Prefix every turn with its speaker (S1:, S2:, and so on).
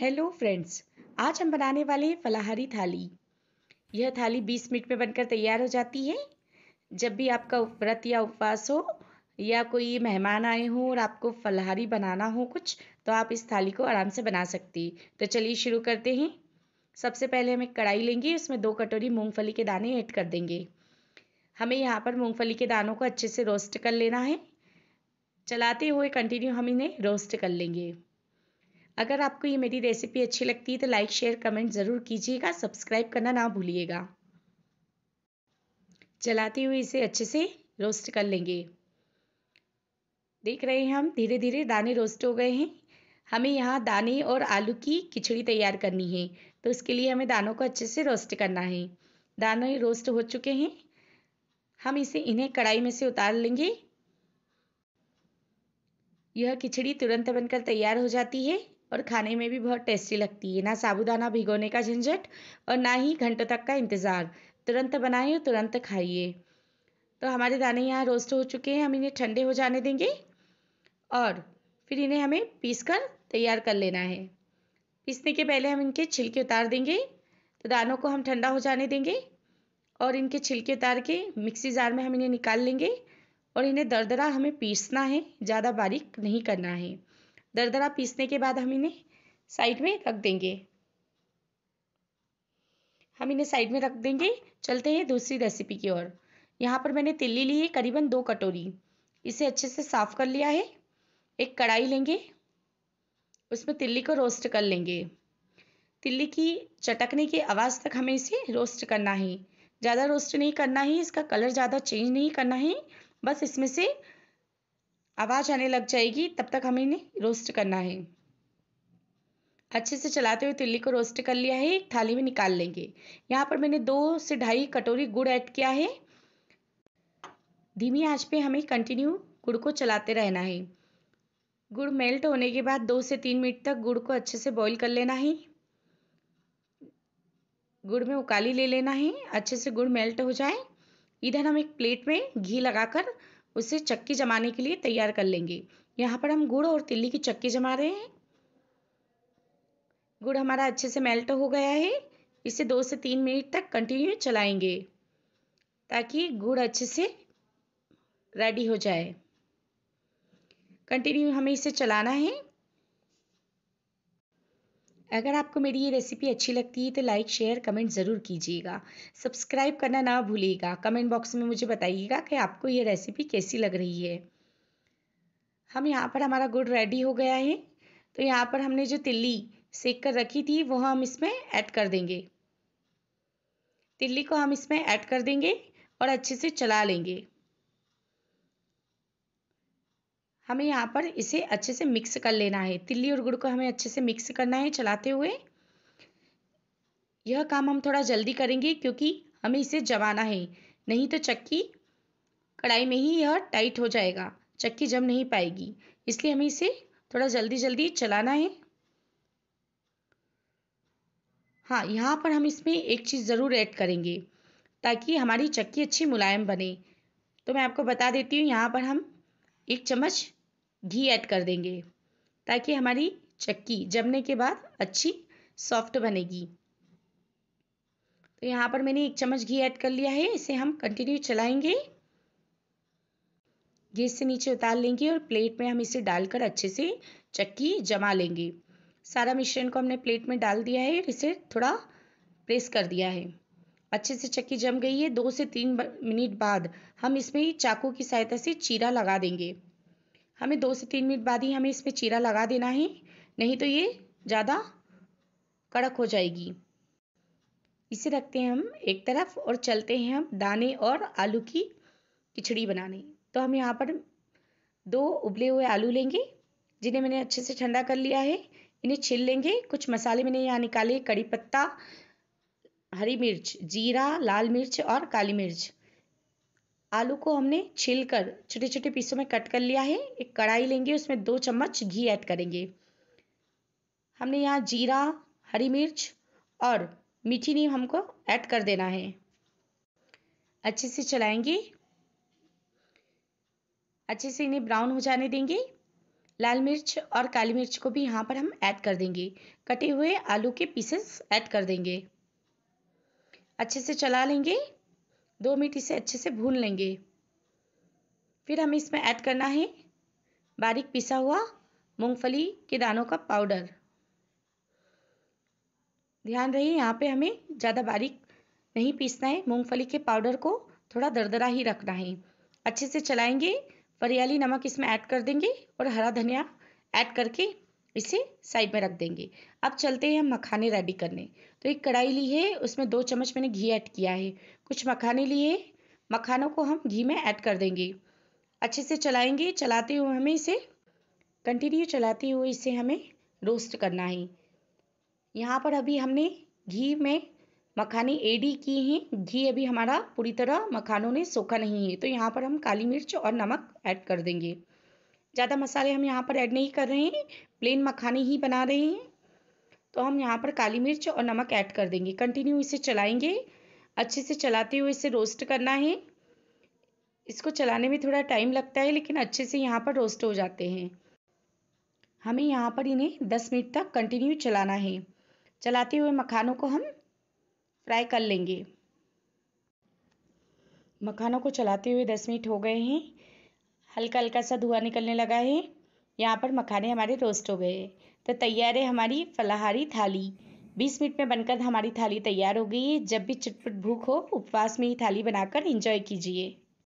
S1: hello friends आज हम बनाने वाले हैं फलाहारी थाली यह थाली 20 मिनट में बनकर तैयार हो जाती है जब भी आपका व्रत या उपवास हो या कोई मेहमान आए हों और आपको फलाहारी बनाना हो कुछ तो आप इस थाली को आराम से बना हैं तो चलिए शुरू करते हैं सबसे पहले हम एक कढ़ाई लेंगे उसमें दो कटोरी मूंगफली के दाने ऐड कर देंगे हमें यहाँ पर मूंगफली के दानों को अच्छे से रोस्ट कर लेना है चलाते हुए कंटिन्यू हम इन्हें रोस्ट कर लेंगे अगर आपको ये मेरी रेसिपी अच्छी लगती है तो लाइक शेयर कमेंट ज़रूर कीजिएगा सब्सक्राइब करना ना भूलिएगा चलाते हुए इसे अच्छे से रोस्ट कर लेंगे देख रहे हैं हम धीरे धीरे दाने रोस्ट हो गए हैं हमें यहाँ दाने और आलू की खिचड़ी तैयार करनी है तो उसके लिए हमें दानों को अच्छे से रोस्ट करना है दाने रोस्ट हो चुके हैं हम इसे इन्हें कढ़ाई में से उतार लेंगे यह खिचड़ी तुरंत बनकर तैयार हो जाती है और खाने में भी बहुत टेस्टी लगती है ना साबुदाना भिगोने का झंझट और ना ही घंटों तक का इंतज़ार तुरंत बनाइए और तुरंत खाइए तो हमारे दाने यहाँ रोस्ट हो चुके हैं हम इन्हें ठंडे हो जाने देंगे और फिर इन्हें हमें पीस कर तैयार कर लेना है पीसने के पहले हम इनके छिलके उतार देंगे तो दानों को हम ठंडा हो जाने देंगे और इनके छिलके उतार के मिक्सी जार में हम इन्हें निकाल लेंगे और इन्हें दरदरा हमें पीसना है ज़्यादा बारीक नहीं करना है दरदरा पीसने के बाद हम इन्हें साइड में रख देंगे हम इन्हें साइड में रख देंगे चलते हैं दूसरी रेसिपी की ओर यहाँ पर मैंने तिल्ली ली है करीबन दो कटोरी इसे अच्छे से साफ कर लिया है एक कढ़ाई लेंगे उसमें तिल्ली को रोस्ट कर लेंगे तिल्ली की चटकने की आवाज़ तक हमें इसे रोस्ट करना है ज़्यादा रोस्ट नहीं करना है इसका कलर ज़्यादा चेंज नहीं करना है बस इसमें से आवाज़ आने लग जाएगी तब तक हमें इन्हें रोस्ट करना है अच्छे से चलाते हुए तिल्ली को रोस्ट कर लिया है एक थाली में निकाल लेंगे यहाँ पर मैंने दो से ढाई कटोरी गुड़ ऐड किया है धीमी आंच पे हमें कंटिन्यू गुड़ को चलाते रहना है गुड़ मेल्ट होने के बाद दो से तीन मिनट तक गुड़ को अच्छे से बॉईल कर लेना है गुड़ में उकाली ले लेना है अच्छे से गुड़ मेल्ट हो जाए इधर हम एक प्लेट में घी लगाकर उसे चक्की जमाने के लिए तैयार कर लेंगे यहाँ पर हम गुड़ और तिल्ली की चक्की जमा रहे हैं गुड़ हमारा अच्छे से मेल्ट हो गया है इसे दो से तीन मिनट तक कंटिन्यू चलाएंगे ताकि गुड़ अच्छे से रेडी हो जाए कंटिन्यू हमें इसे चलाना है अगर आपको मेरी ये रेसिपी अच्छी लगती है तो लाइक शेयर कमेंट ज़रूर कीजिएगा सब्सक्राइब करना ना भूलिएगा कमेंट बॉक्स में मुझे बताइएगा कि आपको ये रेसिपी कैसी लग रही है हम यहाँ पर हमारा गुड़ रेडी हो गया है तो यहाँ पर हमने जो तिल्ली सेक कर रखी थी वो हम इसमें ऐड कर देंगे तिल्ली को हम इसमें ऐड कर देंगे और अच्छे से चला लेंगे हमें यहाँ पर इसे अच्छे से मिक्स कर लेना है तिल्ली और गुड़ को हमें अच्छे से मिक्स करना है चलाते हुए यह काम हम थोड़ा जल्दी करेंगे क्योंकि हमें इसे जमाना है नहीं तो चक्की कढ़ाई में ही यह टाइट हो जाएगा चक्की जम नहीं पाएगी इसलिए हमें इसे थोड़ा जल्दी जल्दी चलाना है हाँ यहाँ पर हम इसमें एक चीज़ ज़रूर ऐड करेंगे ताकि हमारी चक्की अच्छी मुलायम बने तो मैं आपको बता देती हूँ यहाँ पर हम एक चम्मच घी ऐड कर देंगे ताकि हमारी चक्की जमने के बाद अच्छी सॉफ्ट बनेगी तो यहाँ पर मैंने एक चम्मच घी ऐड कर लिया है इसे हम कंटिन्यू चलाएंगे गैस से नीचे उतार लेंगे और प्लेट में हम इसे डालकर अच्छे से चक्की जमा लेंगे सारा मिश्रण को हमने प्लेट में डाल दिया है और इसे थोड़ा प्रेस कर दिया है अच्छे से चक्की जम गई है दो से तीन मिनट बाद हम इसमें चाकू की सहायता से चीरा लगा देंगे हमें दो से तीन मिनट बाद ही हमें इसमें चीरा लगा देना है नहीं तो ये ज़्यादा कड़क हो जाएगी इसे रखते हैं हम एक तरफ और चलते हैं हम दाने और आलू की खिचड़ी बनाने तो हम यहाँ पर दो उबले हुए आलू लेंगे जिन्हें मैंने अच्छे से ठंडा कर लिया है इन्हें छिल लेंगे कुछ मसाले मैंने यहाँ निकाले कड़ी पत्ता हरी मिर्च जीरा लाल मिर्च और काली मिर्च आलू को हमने छील कर छोटे छोटे पीसों में कट कर लिया है एक कढ़ाई लेंगे उसमें दो चम्मच घी ऐड करेंगे हमने यहाँ जीरा हरी मिर्च और मीठी नीम हमको ऐड कर देना है अच्छे से चलाएंगे अच्छे से इन्हें ब्राउन हो जाने देंगे लाल मिर्च और काली मिर्च को भी यहाँ पर हम ऐड कर देंगे कटे हुए आलू के पीसेस ऐड कर देंगे अच्छे से चला लेंगे दो मिनट इसे अच्छे से भून लेंगे फिर हमें इसमें ऐड करना है बारीक पिसा हुआ मूंगफली के दानों का पाउडर ध्यान रहे यहाँ पे हमें ज़्यादा बारीक नहीं पीसना है मूंगफली के पाउडर को थोड़ा दरदरा ही रखना है अच्छे से चलाएंगे फरियाली नमक इसमें ऐड कर देंगे और हरा धनिया ऐड करके इसे साइड में रख देंगे अब चलते हैं हम मखाने रेडी करने तो एक कढ़ाई ली है उसमें दो चम्मच मैंने घी ऐड किया है कुछ मखाने लिए मखानों को हम घी में ऐड कर देंगे अच्छे से चलाएंगे चलाते हुए हमें इसे कंटिन्यू चलाते हुए इसे हमें रोस्ट करना है यहाँ पर अभी हमने घी में मखाने एडी किए हैं घी अभी हमारा पूरी तरह मखानों ने सोखा नहीं है तो यहाँ पर हम काली मिर्च और नमक ऐड कर देंगे ज़्यादा मसाले हम यहाँ पर ऐड नहीं कर रहे हैं प्लेन मखाने ही बना रहे हैं तो हम यहाँ पर काली मिर्च और नमक ऐड कर देंगे कंटिन्यू इसे चलाएंगे अच्छे से चलाते हुए इसे रोस्ट करना है इसको चलाने में थोड़ा टाइम लगता है लेकिन अच्छे से यहाँ पर रोस्ट हो जाते हैं हमें यहाँ पर इन्हें 10 मिनट तक कंटिन्यू चलाना है चलाते हुए मखानों को हम फ्राई कर लेंगे मखानों को चलाते हुए 10 मिनट हो गए हैं हल्का हल्का सा धुआं निकलने लगा है यहाँ पर मखाने हमारे रोस्ट हो गए तो तैयार है हमारी फलाहारी थाली बीस मिनट में बनकर हमारी थाली तैयार हो गई है जब भी चटपट भूख हो उपवास में ही थाली बनाकर इंजॉय कीजिए